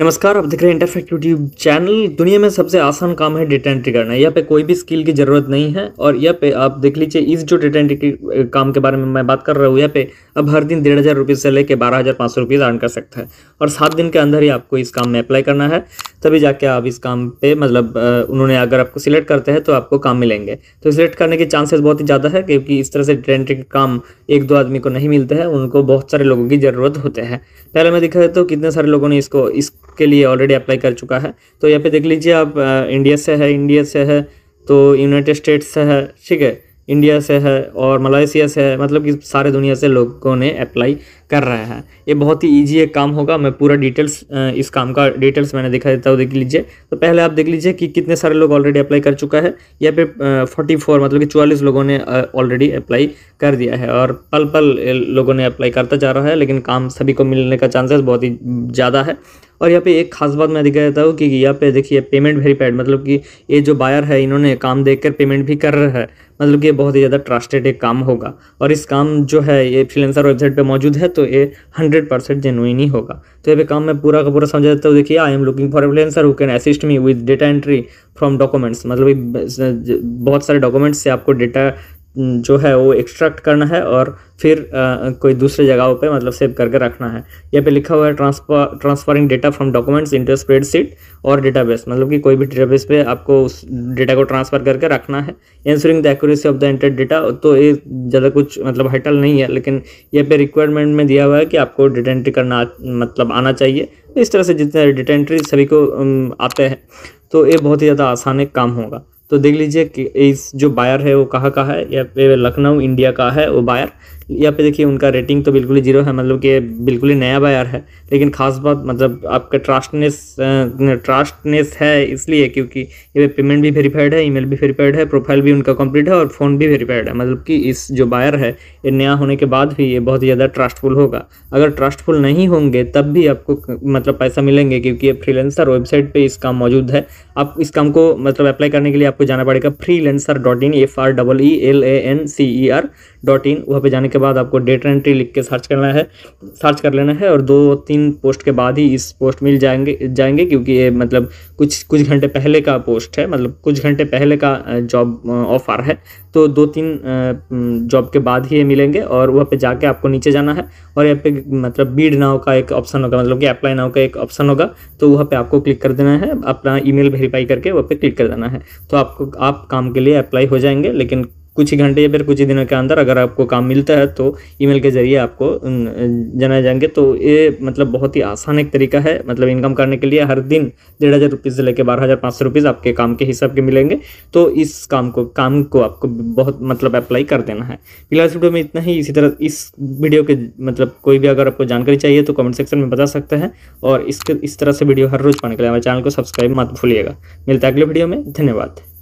नमस्कार आप देख रहे हैं इंटरफेक्ट यूट्यूब चैनल दुनिया में सबसे आसान काम है डेटा एंट्री करना यहाँ पे कोई भी स्किल की ज़रूरत नहीं है और यहाँ पे आप देख लीजिए इस जो डेटा एंट्री काम के बारे में मैं बात कर रहा हूँ यहाँ पे अब हर दिन डेढ़ हज़ार रुपीज़ से लेकर बारह हज़ार पाँच सौ रुपीज़ अर्न कर सकता है और सात दिन के अंदर ही आपको इस काम में अप्लाई करना है तभी जाके आप इस काम पे मतलब उन्होंने अगर आपको सिलेक्ट करते हैं तो आपको काम मिलेंगे तो सिलेक्ट करने के चांसेस बहुत ही ज़्यादा है क्योंकि इस तरह से डेटा एंट्री काम एक दो आदमी को नहीं मिलते हैं उनको बहुत सारे लोगों की ज़रूरत होते हैं पहले मैं दिखा देता हूँ कितने सारे लोगों ने इसको इस के लिए ऑलरेडी अप्लाई कर चुका है तो यहाँ पे देख लीजिए आप इंडिया से है इंडिया से है तो यूनाइटेड स्टेट्स से है ठीक है इंडिया से है और मलेशिया से है मतलब कि सारे दुनिया से लोगों ने अप्लाई कर रहे हैं ये बहुत ही ईजी एक काम होगा मैं पूरा डिटेल्स इस काम का डिटेल्स मैंने दिखा देता हूँ देख लीजिए तो पहले आप देख लीजिए कि कितने सारे लोग ऑलरेडी अप्लाई कर चुका है या पे फोर्टी फोर मतलब कि चवालीस लोगों ने ऑलरेडी अप्लाई कर दिया है और पल पल लोगों ने अप्लाई करता जा रहा है लेकिन काम सभी को मिलने का चांसेस बहुत ही ज़्यादा है और यहाँ पे एक खास बात मैं दिखा देता हूँ कि यहाँ पे देखिए पेमेंट वेरीफाइड मतलब कि ये जो बायर है इन्होंने काम देखकर पेमेंट भी कर रहा है मतलब कि ये बहुत ही ज़्यादा ट्रस्टेड एक काम होगा और इस काम जो है ये फ्रीलेंसर वेबसाइट पे मौजूद है तो ये हंड्रेड परसेंट जेनुइन ही होगा तो ये पे काम मैं पूरा का पूरा समझा देता हूँ देखिए I am looking for freelancer who can assist me with data entry from documents मतलब बहुत सारे डॉक्यूमेंट्स से आपको डेटा जो है वो एक्सट्रैक्ट करना है और फिर आ, कोई दूसरे जगहों पे मतलब सेव करके रखना है यहाँ पे लिखा हुआ है transfer transferring data from documents into spreadsheet और डेटाबेस मतलब कि कोई भी डेटाबेस पे आपको उस डेटा को ट्रांसफर करके रखना है ensuring the accuracy of the entered data तो ये ज़्यादा कुछ मतलब हटल नहीं है लेकिन यह पे रिक्वायरमेंट में दिया हुआ है कि आपको डेटा एंट्री करना मतलब आना चाहिए इस तरह से जितने डेटा एंट्री सभी को आते हैं तो ये बहुत ही ज़्यादा आसान एक काम होगा तो देख लीजिए कि इस जो बायर है वो कहाँ का है या लखनऊ इंडिया का है वो बायर यहाँ पे देखिए उनका रेटिंग तो बिल्कुल ही जीरो है मतलब कि बिल्कुल ही नया बायर है लेकिन खास बात मतलब आपका ट्रस्टनेस ट्रस्टनेस है इसलिए क्योंकि ये पेमेंट भी वेरीफाइड है ईमेल भी वेरीफाइड है प्रोफाइल भी उनका कंप्लीट है और फ़ोन भी वेरीफाइड है मतलब कि इस जो बायर है ये नया होने के बाद भी ये बहुत ज़्यादा ट्रस्टफुल होगा अगर ट्रस्टफुल नहीं होंगे तब भी आपको मतलब पैसा मिलेंगे क्योंकि ये फ्रीलेंसर वेबसाइट पर इस काम मौजूद है आप इस काम को मतलब अप्लाई करने के लिए आपको जाना पड़ेगा freelancer dot in F R double E L A N C E R dot in वहाँ पर जाने के उसके बाद आपको डेटा एंट्री लिख के सर्च करना है सर्च कर लेना है और दो तीन पोस्ट के बाद ही इस पोस्ट मिल जाएंगे जाएंगे क्योंकि ये मतलब कुछ कुछ घंटे पहले का पोस्ट है मतलब कुछ घंटे पहले का जॉब ऑफर है तो दो तीन जॉब के बाद ही ये मिलेंगे और वहाँ पे जाके आपको नीचे जाना है और यहाँ पे मतलब बीड नाव का एक ऑप्शन होगा मतलब कि अप्लाई नाव का एक ऑप्शन होगा तो वहाँ पे आपको क्लिक कर देना है अपना ईमेल वेरीफाई करके वहाँ पे क्लिक कर देना है तो आपको आप काम के लिए अप्लाई हो जाएंगे लेकिन कुछ ही घंटे या फिर कुछ ही दिनों के अंदर अगर आपको काम मिलता है तो ईमेल के ज़रिए आपको जाना जाएंगे तो ये मतलब बहुत ही आसान एक तरीका है मतलब इनकम करने के लिए हर दिन डेढ़ हज़ार रुपीज़ से लेकर बारह हज़ार पाँच सौ रुपीज़ आपके काम के हिसाब के मिलेंगे तो इस काम को काम को आपको बहुत मतलब अप्लाई कर देना है फिलहाल वीडियो में इतना ही इसी तरह इस वीडियो के मतलब कोई भी अगर आपको जानकारी चाहिए तो कमेंट सेक्शन में बता सकते हैं और इसके इस तरह से वीडियो हर रोज़ पाने के लिए हमारे चैनल को सब्सक्राइब मत भूलिएगा मिलता है अगले वीडियो में धन्यवाद